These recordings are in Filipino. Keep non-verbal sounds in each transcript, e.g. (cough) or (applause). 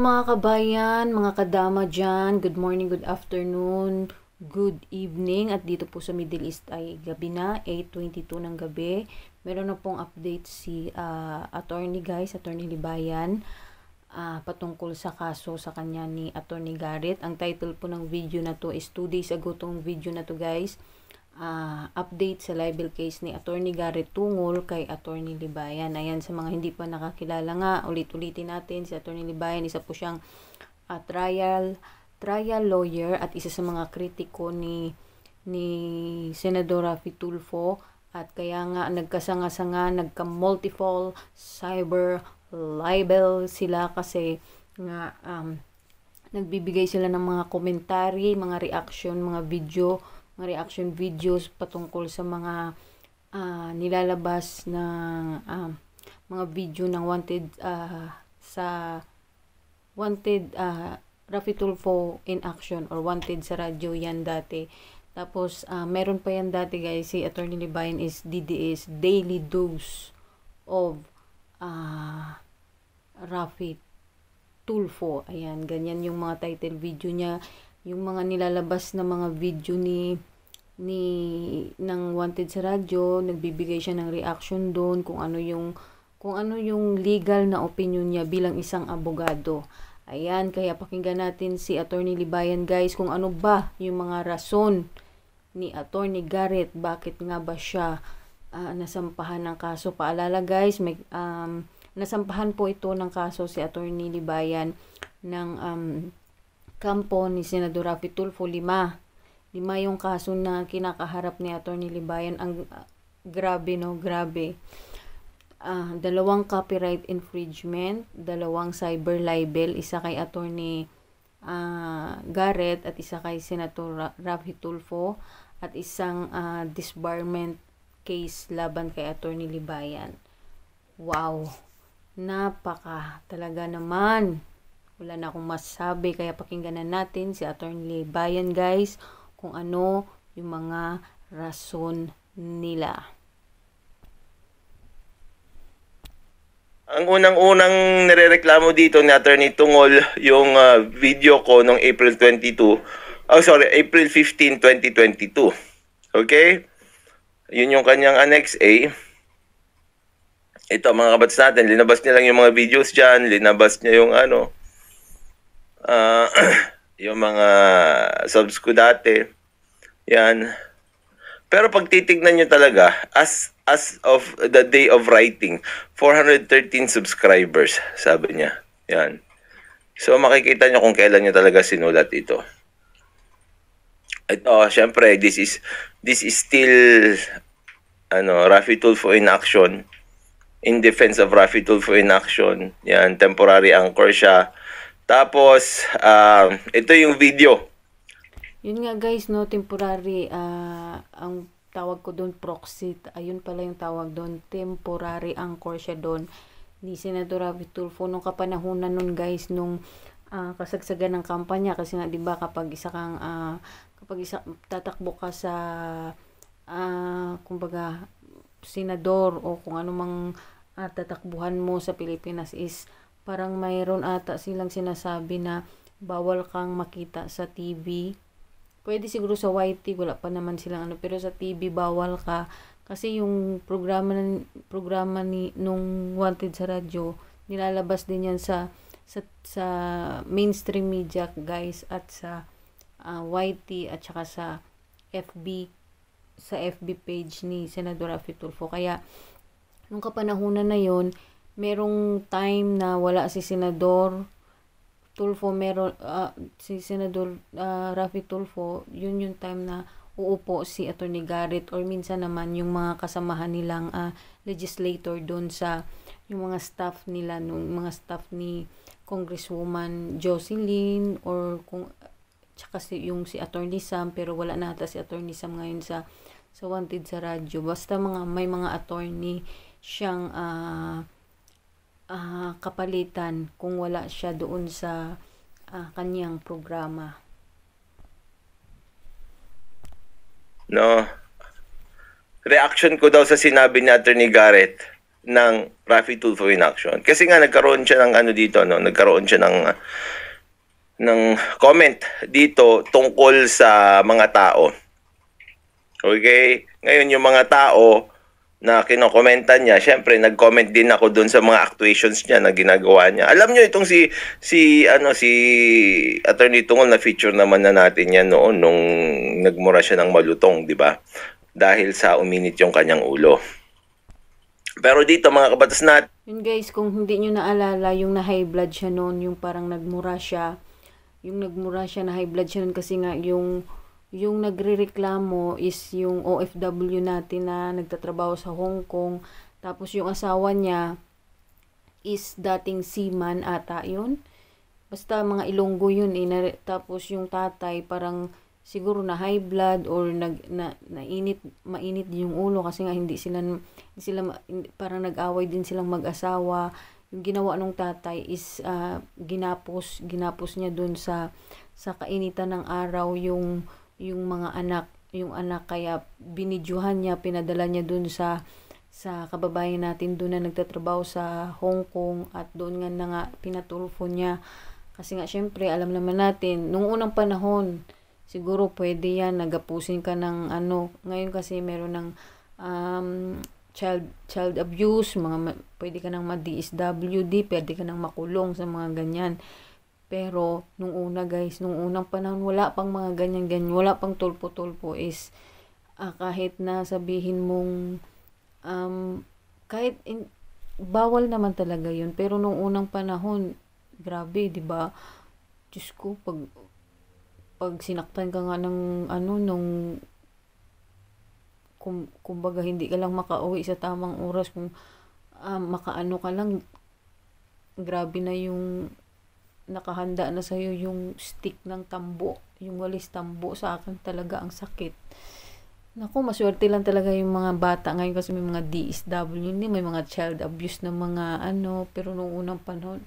mga kabayan, mga kadama dyan. Good morning, good afternoon, good evening. At dito po sa Middle East ay gabi na, 8.22 ng gabi. Meron na pong update si uh, attorney guys, attorney Libayan, uh, patungkol sa kaso sa kanya ni attorney Garrett. Ang title po ng video na to is 2 days ago tong video na to guys uh, update sa libel case ni Attorney Garrett Tungol kay Attorney Libayan. Ayan, sa mga hindi pa nakakilala nga, ulit-ulitin natin, si Attorney Libayan, isa po siyang uh, trial, trial lawyer at isa sa mga kritiko ni ni Senadora Fitulfo at kaya nga nagkasanga-sanga, nagka-multiple cyber libel sila kasi nga um, nagbibigay sila ng mga komentary, mga reaction, mga video mga reaction videos patungkol sa mga uh, nilalabas na uh, mga video ng wanted uh, sa wanted uh, Rafi Tulfo in action or wanted sa radyo yan dati. Tapos uh, meron pa yan dati guys si Attorney Libayan is DDS Daily Dose of uh, Rafi Tulfo. Ayan, ganyan yung mga title video niya. Yung mga nilalabas na mga video ni ni ng Wanted sa radyo, nagbibigay siya ng reaction doon kung ano yung kung ano yung legal na opinion niya bilang isang abogado. Ayan, kaya pakinggan natin si Attorney Libayan guys kung ano ba yung mga rason ni Attorney Garrett bakit nga ba siya uh, nasampahan ng kaso. Paalala guys, may um, nasampahan po ito ng kaso si Attorney Libayan ng um, kampo ni Senador Rafi Tulfo Lima Lima yung kaso na kinakaharap ni Attorney Libayan. Ang uh, grabe no, grabe. Uh, dalawang copyright infringement, dalawang cyber libel, isa kay Attorney uh, ah, Garrett at isa kay Senator Rafi Tulfo at isang uh, disbarment case laban kay Attorney Libayan. Wow! Napaka talaga naman. Wala na akong masabi kaya pakinggan na natin si Attorney Libayan guys kung ano yung mga rason nila. Ang unang-unang nirereklamo dito ni Attorney Tungol yung uh, video ko nung April 22. Oh sorry, April 15, 2022. Okay? Yun yung kanyang Annex A. Ito mga kabats natin, linabas niya lang yung mga videos diyan, linabas niya yung ano. Uh, (clears throat) yung mga subs ko dati. Yan. Pero pag titignan nyo talaga, as as of the day of writing, 413 subscribers, sabi niya. Yan. So makikita nyo kung kailan nyo talaga sinulat ito. Ito, oh, syempre, this is this is still ano, Rafi Tulfo in action. In defense of Rafi Tulfo in action. Yan, temporary anchor siya tapos, uh, ito yung video. Yun nga guys, no, temporary, uh, ang tawag ko doon proxy, ayun pala yung tawag doon, temporary anchor siya doon ni Senator Ravi Tulfo nung kapanahonan nun guys, nung uh, kasagsagan ng kampanya kasi nga 'di ba kapag isa kang uh, kapag isa tatakbo ka sa uh, kumbaga senador o kung anumang uh, tatakbuhan mo sa Pilipinas is parang mayroon ata silang sinasabi na bawal kang makita sa TV. Pwede siguro sa YT, wala pa naman silang ano, pero sa TV bawal ka. Kasi yung programa, programa ni, nung Wanted sa radyo, nilalabas din yan sa, sa, sa mainstream media guys at sa uh, ah, YT at saka sa FB sa FB page ni Senadora Fitulfo. Kaya, nung kapanahunan na yon merong time na wala si Senador Tulfo, meron, uh, ah, si Senador uh, Rafi Tulfo, yun yung time na uupo si Attorney Garrett or minsan naman yung mga kasamahan nilang uh, legislator doon sa yung mga staff nila nung mga staff ni Congresswoman Jocelyn or kung tsaka si, yung si Attorney Sam pero wala na ata si Attorney Sam ngayon sa sa wanted sa radyo basta mga may mga attorney siyang uh, uh, kapalitan kung wala siya doon sa uh, kanyang programa. No. Reaction ko daw sa sinabi ni Attorney Garrett ng Rafi Tulfo in action. Kasi nga nagkaroon siya ng ano dito, no? nagkaroon siya ng uh, ng comment dito tungkol sa mga tao. Okay? Ngayon, yung mga tao, na kinokomenta niya, syempre nag-comment din ako doon sa mga actuations niya na ginagawa niya. Alam niyo itong si si ano si Attorney Tungol na feature naman na natin yan noon nung nagmura siya ng malutong, di ba? Dahil sa uminit yung kanyang ulo. Pero dito mga kabatas natin, yun guys, kung hindi niyo naalala yung na high blood siya noon, yung parang nagmura siya, yung nagmura siya na high blood siya noon kasi nga yung yung nagrereklamo is yung OFW natin na nagtatrabaho sa Hong Kong. Tapos yung asawa niya is dating seaman ata yun. Basta mga ilonggo yun eh. Tapos yung tatay parang siguro na high blood or nag na, nainit mainit yung ulo kasi nga hindi sila hindi sila parang nag-away din silang mag-asawa. Yung ginawa nung tatay is uh, ginapos ginapos niya dun sa sa kainitan ng araw yung yung mga anak, yung anak kaya binidyuhan niya, pinadala niya dun sa sa kababayan natin doon na nagtatrabaho sa Hong Kong at doon nga na nga pinatulfo niya kasi nga syempre alam naman natin nung unang panahon siguro pwede yan nagapusin ka ng ano ngayon kasi meron ng um, child child abuse mga pwede ka nang ma-DSWD pwede ka nang makulong sa mga ganyan pero, nung una guys, nung unang panahon, wala pang mga ganyan-ganyan, wala pang tulpo-tulpo is, uh, kahit na sabihin mong, um, kahit, in, bawal naman talaga yun. Pero nung unang panahon, grabe, di ba? Diyos ko, pag, pag sinaktan ka nga ng, ano, nung, kum, kumbaga, hindi ka lang makauwi sa tamang oras, kung, um, makaano ka lang, grabe na yung nakahanda na sa'yo yung stick ng tambo, yung walis tambo, sa akin talaga ang sakit. Nako, maswerte lang talaga yung mga bata ngayon kasi may mga DSW, hindi may mga child abuse na mga ano, pero noong unang panahon,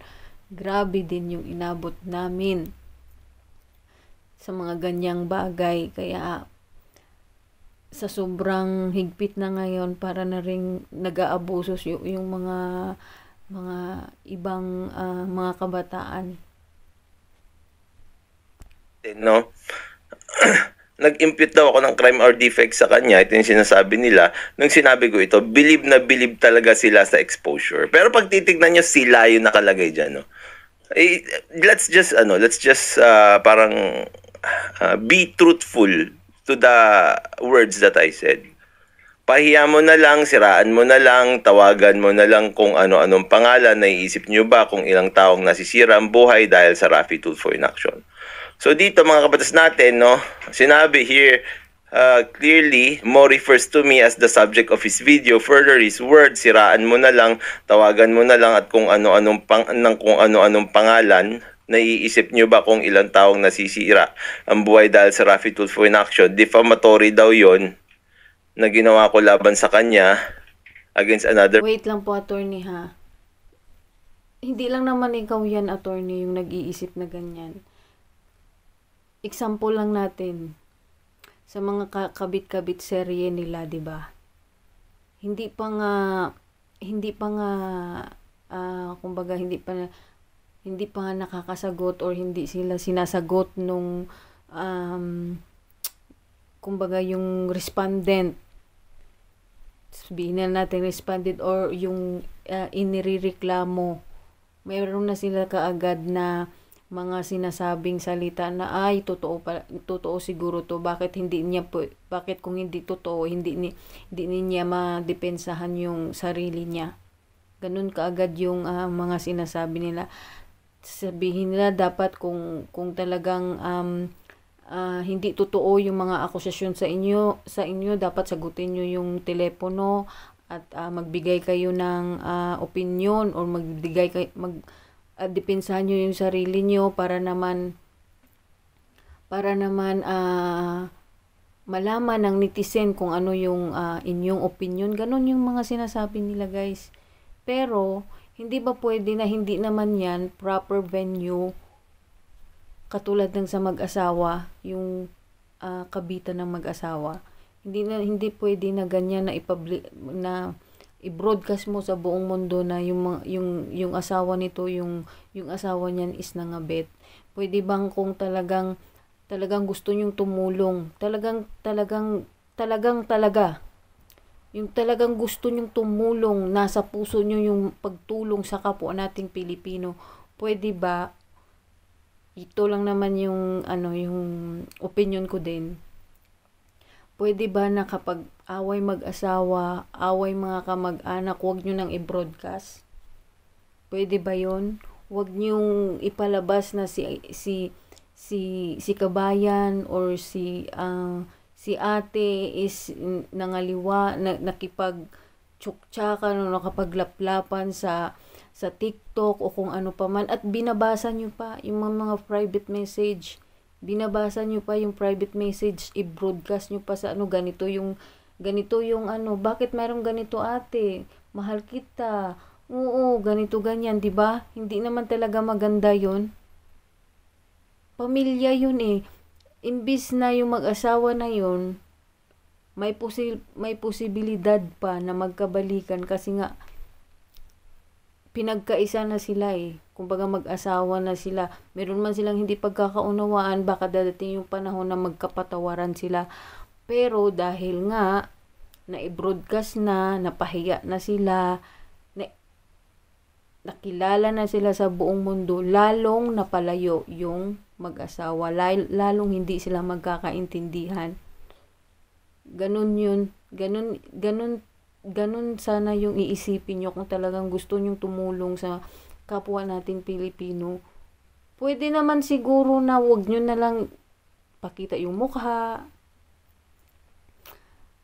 grabe din yung inabot namin sa mga ganyang bagay. Kaya sa sobrang higpit na ngayon para na ring nag-aabusos yung, yung mga mga ibang uh, mga kabataan natin, no? (clears throat) nag-impute daw ako ng crime or defect sa kanya, ito yung sinasabi nila, nung sinabi ko ito, believe na believe talaga sila sa exposure. Pero pag titignan nyo, sila yung nakalagay dyan, no? Eh, let's just, ano, let's just uh, parang uh, be truthful to the words that I said. Pahiya mo na lang, siraan mo na lang, tawagan mo na lang kung ano-anong pangalan, naiisip nyo ba kung ilang taong nasisira ang buhay dahil sa Rafi Tool for Inaction. So dito mga kabatas natin, no, sinabi here, uh, clearly, Mo refers to me as the subject of his video. Further his words, siraan mo na lang, tawagan mo na lang at kung ano-anong pang ng kung ano-anong pangalan. Naiisip nyo ba kung ilang taong nasisira ang buhay dahil sa Rafi Tulfo in action? Defamatory daw yon na ginawa ko laban sa kanya against another... Wait lang po, attorney ha. Hindi lang naman ikaw yan, attorney, yung nag-iisip na ganyan example lang natin sa mga kabit-kabit serye nila, 'di ba? Hindi pa nga hindi pa nga uh, kumbaga hindi pa hindi pa nga nakakasagot or hindi sila sinasagot nung um, kumbaga yung respondent sabihin na natin respondent or yung uh, ah, inirireklamo meron na sila kaagad na mga sinasabing salita na ay totoo pa totoo siguro to bakit hindi niya po bakit kung hindi totoo hindi ni hindi niya madepensahan yung sarili niya ganun kaagad yung uh, mga sinasabi nila sabihin nila dapat kung kung talagang um, uh, hindi totoo yung mga akusasyon sa inyo sa inyo dapat sagutin niyo yung telepono at uh, magbigay kayo ng uh, opinion or magbigay kayo, mag uh, dipinsahan nyo yung sarili nyo para naman para naman uh, malaman ng netizen kung ano yung uh, inyong opinion. Ganon yung mga sinasabi nila guys. Pero, hindi ba pwede na hindi naman yan proper venue katulad ng sa mag-asawa, yung uh, ah, kabita ng mag-asawa. Hindi na hindi pwede na ganyan na ipublic na i-broadcast mo sa buong mundo na yung yung yung asawa nito, yung yung asawa niyan is nangabet. Pwede bang kung talagang talagang gusto niyong tumulong, talagang talagang talagang talaga yung talagang gusto niyong tumulong, nasa puso niyo yung pagtulong sa kapwa nating Pilipino, pwede ba ito lang naman yung ano yung opinion ko din. Pwede ba na kapag away mag-asawa, away mga kamag-anak, huwag nyo nang i-broadcast. Pwede ba yon? Huwag nyo ipalabas na si, si, si, si kabayan or si, uh, si ate is nangaliwa, na, nakipag tsuktsaka, o nakapaglaplapan sa, sa TikTok o kung ano pa man. At binabasa nyo pa yung mga private message. Binabasa nyo pa yung private message. I-broadcast nyo pa sa ano, ganito yung Ganito yung ano, bakit mayroong ganito ate? Mahal kita. Oo, ganito ganyan, 'di ba? Hindi naman talaga maganda 'yon. Pamilya 'yun eh. Imbis na yung mag-asawa na 'yon, may posi- may posibilidad pa na magkabalikan kasi nga pinagkaisa na sila eh. Kumbaga mag-asawa na sila. Meron man silang hindi pagkakaunawaan, baka dadating yung panahon na magkapatawaran sila. Pero dahil nga na i-broadcast na, napahiya na sila, na, nakilala na sila sa buong mundo, lalong napalayo yung mag-asawa, lalong hindi sila magkakaintindihan. Ganun yun, ganun, ganun, ganun sana yung iisipin nyo kung talagang gusto nyong tumulong sa kapwa natin Pilipino. Pwede naman siguro na wag nyo na lang pakita yung mukha,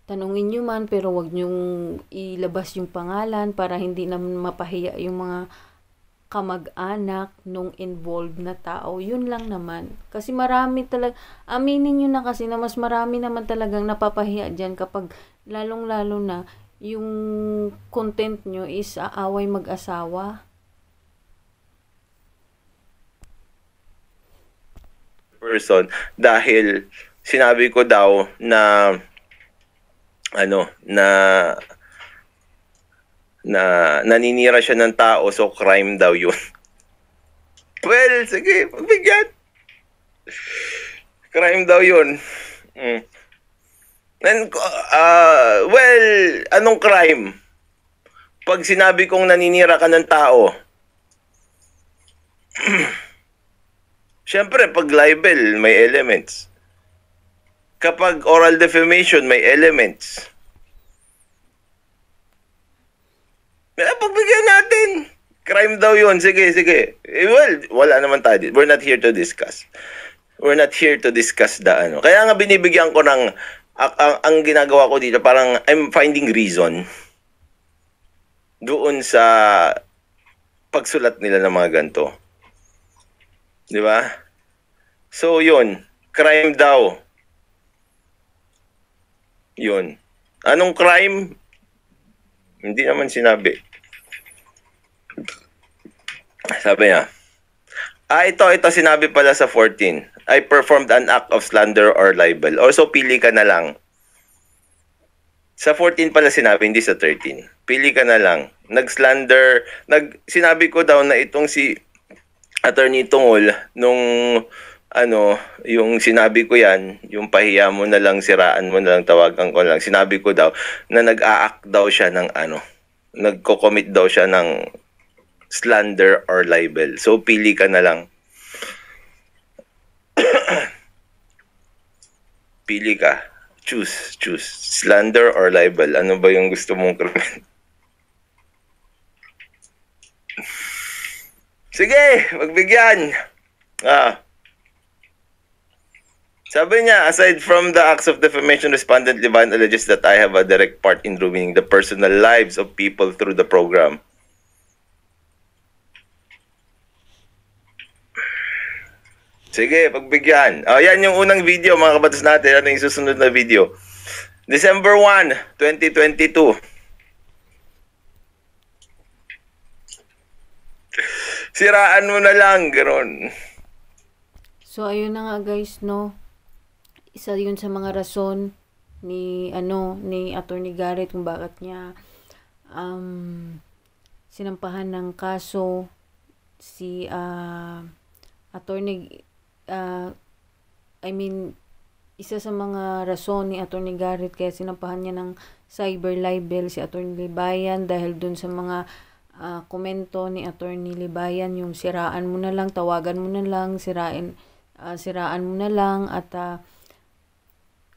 tanungin nyo man, pero wag nyong ilabas yung pangalan para hindi na mapahiya yung mga kamag-anak nung involved na tao. Yun lang naman. Kasi marami talaga, aminin nyo na kasi na mas marami naman talagang napapahiya dyan kapag lalong-lalo na yung content nyo is aaway mag-asawa. Person, dahil sinabi ko daw na ano na na naninira siya ng tao so crime daw yun. (laughs) well, sige, bigyan. Crime daw yun. Mm. And, uh, well, anong crime? Pag sinabi kong naninira ka ng tao, Siyempre, (clears throat) pag libel, may elements kapag oral defamation may elements. Eh, pagbigyan natin. Crime daw yun. Sige, sige. Eh, well, wala naman tayo. We're not here to discuss. We're not here to discuss the ano. Kaya nga binibigyan ko ng ang, ang, ang ginagawa ko dito parang I'm finding reason doon sa pagsulat nila ng mga ganto. 'Di ba? So 'yun, crime daw. Yun. Anong crime? Hindi naman sinabi. Sabi niya, Ah, ito, ito sinabi pala sa 14. I performed an act of slander or libel. Or so, pili ka na lang. Sa 14 pala sinabi, hindi sa 13. Pili ka na lang. Nag-slander. Nag, sinabi ko daw na itong si Attorney Tungol nung ano, yung sinabi ko yan, yung pahiya mo na lang, siraan mo na lang, tawagan ko lang. Sinabi ko daw na nag-a-act daw siya ng ano, nagko-commit daw siya ng slander or libel. So, pili ka na lang. (clears throat) pili ka. Choose, choose. Slander or libel. Ano ba yung gusto mong krimen? (laughs) Sige, magbigyan. Ah. Sabi niya, aside from the acts of defamation, respondent Levan alleges that I have a direct part in ruining the personal lives of people through the program. Sige, pagbigyan. Oh, yan yung unang video mga kabatas natin. Ano yung susunod na video? December 1, 2022. Siraan mo na lang, ganoon. So, ayun na nga guys, no? isa yun sa mga rason ni ano ni Attorney Garrett kung bakit niya um, sinampahan ng kaso si uh, Attorney uh, I mean isa sa mga rason ni Attorney Garrett kaya sinampahan niya ng cyber libel si Attorney Libayan dahil dun sa mga uh, komento ni Attorney Libayan yung siraan mo na lang, tawagan mo na lang, sirain uh, siraan mo na lang at uh,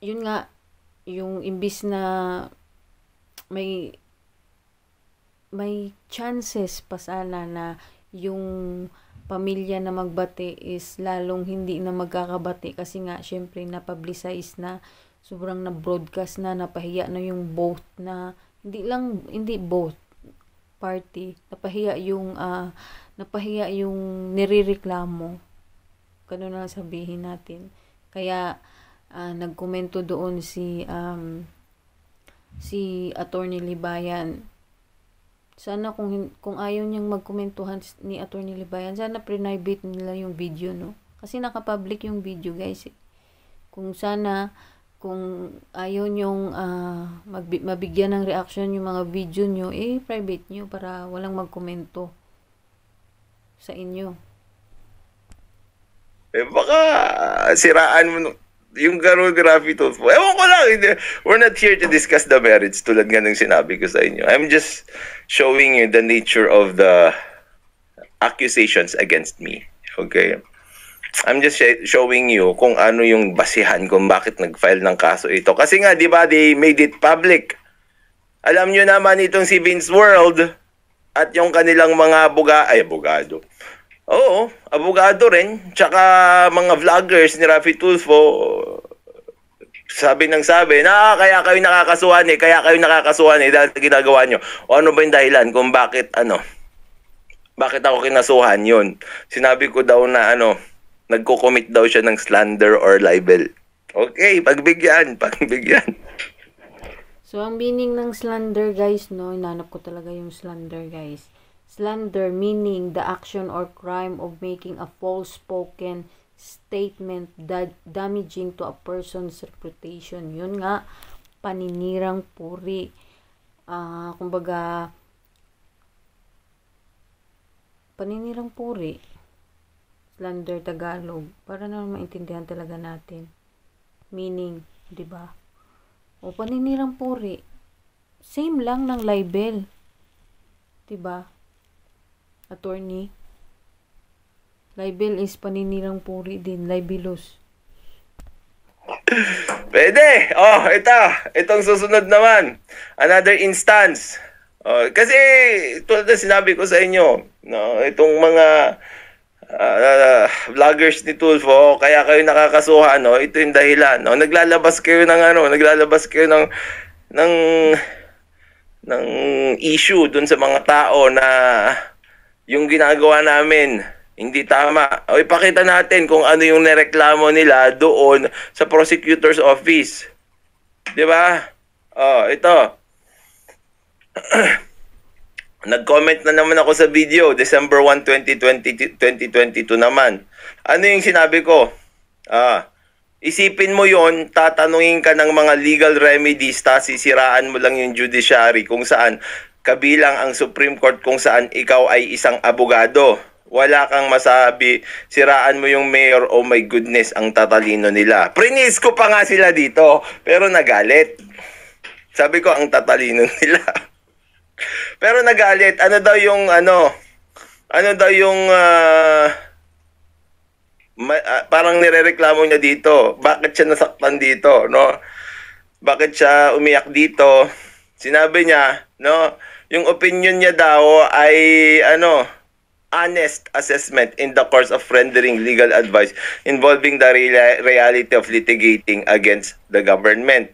yun nga, yung imbis na may may chances pa sana na yung pamilya na magbati is lalong hindi na magkakabati kasi nga syempre na-publicize na sobrang na-broadcast na napahiya na yung both na hindi lang hindi both party napahiya yung uh, napahiya yung nirereklamo ganun na sabihin natin kaya uh, nagkomento doon si um, si Attorney Libayan. Sana kung kung ayaw niyang magkomentuhan ni Attorney Libayan, sana private nila yung video, no? Kasi naka-public yung video, guys. Eh. Kung sana kung ayaw niyong uh, magbi- mabigyan ng reaction yung mga video niyo, eh private niyo para walang magkomento sa inyo. Eh baka siraan mo yung garography toothful. Ewan ko lang, we're not here to discuss the merits tulad nga ng sinabi ko sa inyo. I'm just showing you the nature of the accusations against me. Okay? I'm just showing you kung ano yung basihan kung bakit nag-file ng kaso ito. Kasi nga, di ba, they made it public. Alam nyo naman itong si Vince World at yung kanilang mga buga, ay, abogado. Oo, abogado rin. Tsaka mga vloggers ni Rafi Tulfo, sabi ng sabi, na ah, kaya kayo nakakasuhan eh, kaya kayo nakakasuhan eh dahil sa ginagawa nyo. O ano ba yung dahilan kung bakit ano, bakit ako kinasuhan yun? Sinabi ko daw na ano, nagko-commit daw siya ng slander or libel. Okay, pagbigyan, (laughs) pagbigyan. So, ang meaning ng slander, guys, no, inanap ko talaga yung slander, guys. Slander meaning the action or crime of making a false spoken statement da- damaging to a person's reputation. Yun nga, paninirang puri. Uh, kumbaga, paninirang puri. Slander Tagalog. Para na maintindihan talaga natin. Meaning, di ba? O paninirang puri. Same lang ng libel. Di ba? Attorney Libel is paninirang puri din. Libelous. Pwede! Oh, ito. Itong susunod naman. Another instance. Oh, kasi tulad na sinabi ko sa inyo, no, itong mga uh, vloggers ni Tulfo, kaya kayo nakakasuhan, no? Ito yung dahilan, no? Naglalabas kayo ng ano, naglalabas kayo ng ng ng issue dun sa mga tao na yung ginagawa namin hindi tama. O ipakita natin kung ano yung nereklamo nila doon sa prosecutor's office. 'Di ba? Oh, ito. (clears throat) Nag-comment na naman ako sa video, December 1, 2020, 2022 naman. Ano yung sinabi ko? Ah, isipin mo yon, tatanungin ka ng mga legal remedies, ta sisiraan mo lang yung judiciary kung saan kabilang ang Supreme Court kung saan ikaw ay isang abogado wala kang masabi, siraan mo yung mayor, oh my goodness, ang tatalino nila. Prinis ko pa nga sila dito, pero nagalit. Sabi ko, ang tatalino (laughs) nila. pero nagalit, ano daw yung, ano, ano daw yung, uh, ma, uh, parang nirereklamo niya dito, bakit siya nasaktan dito, no? Bakit siya umiyak dito? Sinabi niya, no, yung opinion niya daw ay, ano, honest assessment in the course of rendering legal advice involving the re- reality of litigating against the government.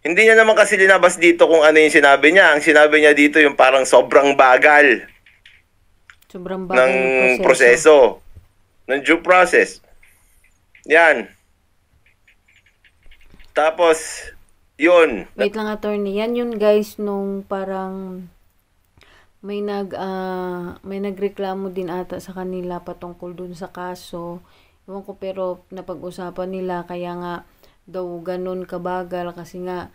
Hindi niya naman kasi linabas dito kung ano yung sinabi niya. Ang sinabi niya dito yung parang sobrang bagal. Sobrang bagal ng proseso. proseso. Ng due process. Yan. Tapos, yun. Wait lang, attorney. Yan yun, guys, nung parang may nag uh, may nagreklamo din ata sa kanila patungkol dun sa kaso. Ewan ko pero napag-usapan nila kaya nga daw ganun kabagal kasi nga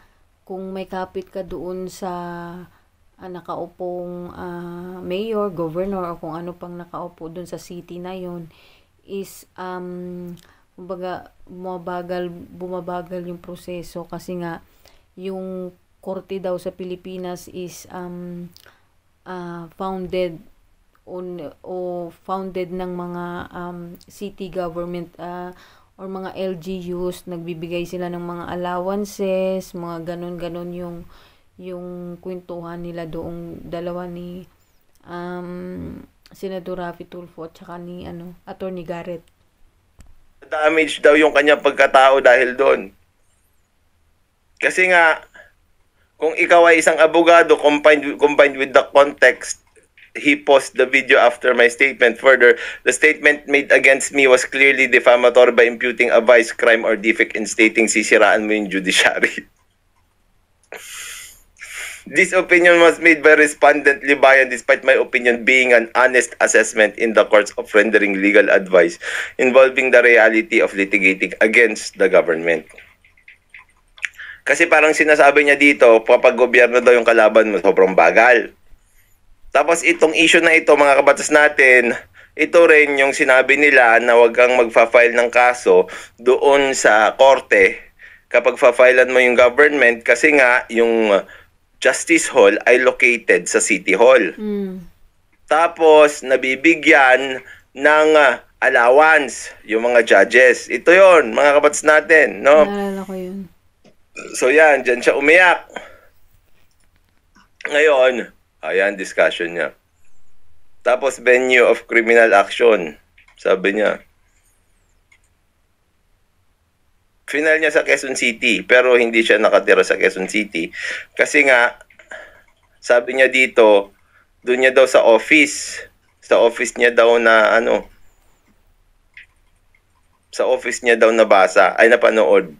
kung may kapit ka doon sa uh, nakaupong uh, mayor, governor o kung ano pang nakaupo doon sa city na yon is um kumbaga bumabagal bumabagal yung proseso kasi nga yung korte daw sa Pilipinas is um uh, founded on o founded ng mga um, city government uh, or mga LGUs nagbibigay sila ng mga allowances, mga ganun-ganun yung yung kwentuhan nila doong dalawa ni um, Senator Rafi Tulfo at saka ni ano, Attorney Garrett. Damage daw yung kanya pagkatao dahil doon. Kasi nga, kung ikaw ay isang abogado combined combined with the context he posted the video after my statement. Further, the statement made against me was clearly defamatory by imputing a vice, crime, or defect in stating sisiraan mo yung judiciary. (laughs) this opinion was made by respondent Libayan despite my opinion being an honest assessment in the courts of rendering legal advice involving the reality of litigating against the government. Kasi parang sinasabi niya dito, kapag gobyerno daw yung kalaban mo, sobrang bagal. Tapos itong issue na ito, mga kabatas natin, ito rin yung sinabi nila na huwag kang magfa-file ng kaso doon sa korte kapag fa-filean mo yung government kasi nga yung Justice Hall ay located sa City Hall. Mm. Tapos nabibigyan ng uh, allowance yung mga judges. Ito yon mga kabatas natin, no? Naalala ko yun. So yan, dyan siya umiyak. Ngayon, ayan discussion niya. Tapos venue of criminal action, sabi niya. Final niya sa Quezon City, pero hindi siya nakatira sa Quezon City. Kasi nga, sabi niya dito, doon niya daw sa office, sa office niya daw na ano, sa office niya daw nabasa, ay napanood.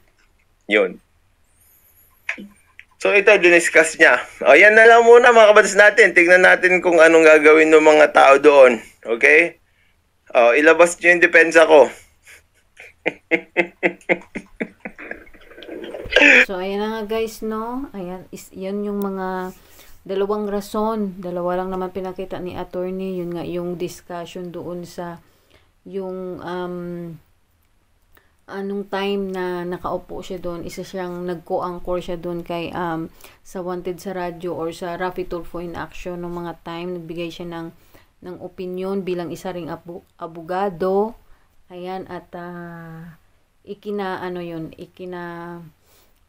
Yun. So ito, diniscuss niya. O yan na lang muna mga kabatas natin. Tingnan natin kung anong gagawin ng mga tao doon. Okay? O, ilabas niyo yung depensa ko. so ayan na nga guys, no? Ayan, is, yan yung mga dalawang rason. Dalawa lang naman pinakita ni attorney. Yun nga yung discussion doon sa yung um, anong ah, time na nakaupo siya doon, isa siyang nagko-anchor siya doon kay um, sa Wanted sa Radyo or sa Rafi Tulfo in Action noong mga time, nagbigay siya ng, ng opinion bilang isa ring abu, abogado. Ayan, at uh, ikina, ano yun, ikina,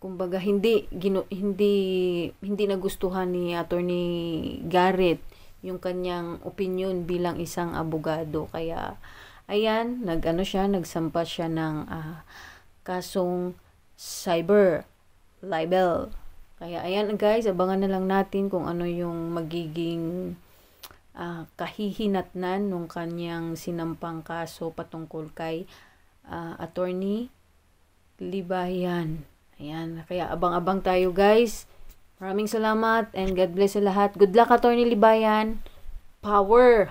kumbaga, hindi, gino, hindi, hindi nagustuhan ni Attorney Garrett yung kanyang opinion bilang isang abogado. Kaya, Ayan, nagano siya, nagsampa siya ng uh, kasong cyber libel. Kaya ayan guys, abangan na lang natin kung ano yung magiging uh, kahihinatnan nung kanyang sinampang kaso patungkol kay uh, attorney Libayan. Ayan, kaya abang-abang tayo guys. Maraming salamat and God bless sa lahat. Good luck, Attorney Libayan. Power!